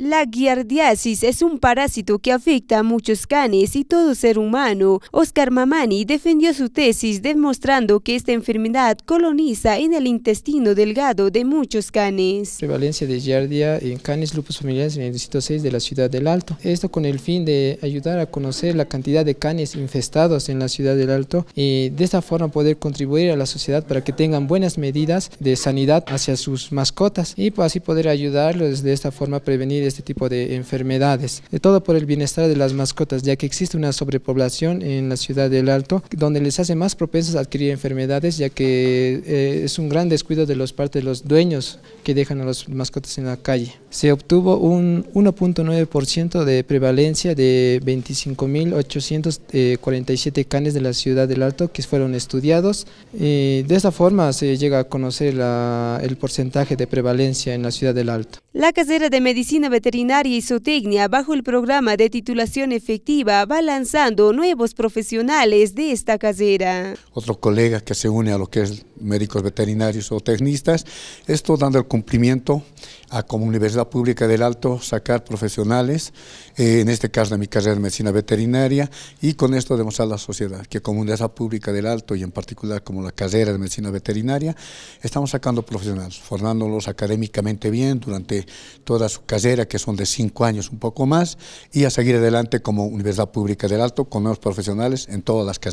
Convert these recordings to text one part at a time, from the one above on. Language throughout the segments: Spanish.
La giardiasis es un parásito que afecta a muchos canes y todo ser humano. Oscar Mamani defendió su tesis demostrando que esta enfermedad coloniza en el intestino delgado de muchos canes. Prevalencia de giardia en canes lupus familiares en el distrito 6 de la ciudad del Alto. Esto con el fin de ayudar a conocer la cantidad de canes infestados en la ciudad del Alto y de esta forma poder contribuir a la sociedad para que tengan buenas medidas de sanidad hacia sus mascotas y pues así poder ayudarlos de esta forma a prevenir este tipo de enfermedades. De todo por el bienestar de las mascotas, ya que existe una sobrepoblación en la ciudad del Alto, donde les hace más propensos a adquirir enfermedades, ya que eh, es un gran descuido de los parte de los dueños que dejan a las mascotas en la calle. Se obtuvo un 1.9% de prevalencia de 25.847 eh, canes de la ciudad del Alto que fueron estudiados. Eh, de esta forma se llega a conocer el porcentaje de prevalencia en la ciudad del Alto. La casera de medicina veterinaria y zootecnia bajo el programa de titulación efectiva va lanzando nuevos profesionales de esta casera. Otro colega que se une a lo que es médicos veterinarios o tecnistas, esto dando el cumplimiento a como Universidad Pública del Alto sacar profesionales, eh, en este caso de mi carrera de medicina veterinaria, y con esto demostrar a la sociedad que como Universidad Pública del Alto y en particular como la carrera de medicina veterinaria, estamos sacando profesionales, formándolos académicamente bien durante toda su carrera, que son de cinco años un poco más, y a seguir adelante como Universidad Pública del Alto con nuevos profesionales en todas las carreras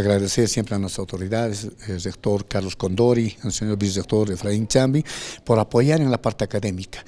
agradecer siempre a nuestras autoridades, el rector Carlos Condori, al señor vicerector Efraín Chambi, por apoyar en la parte académica.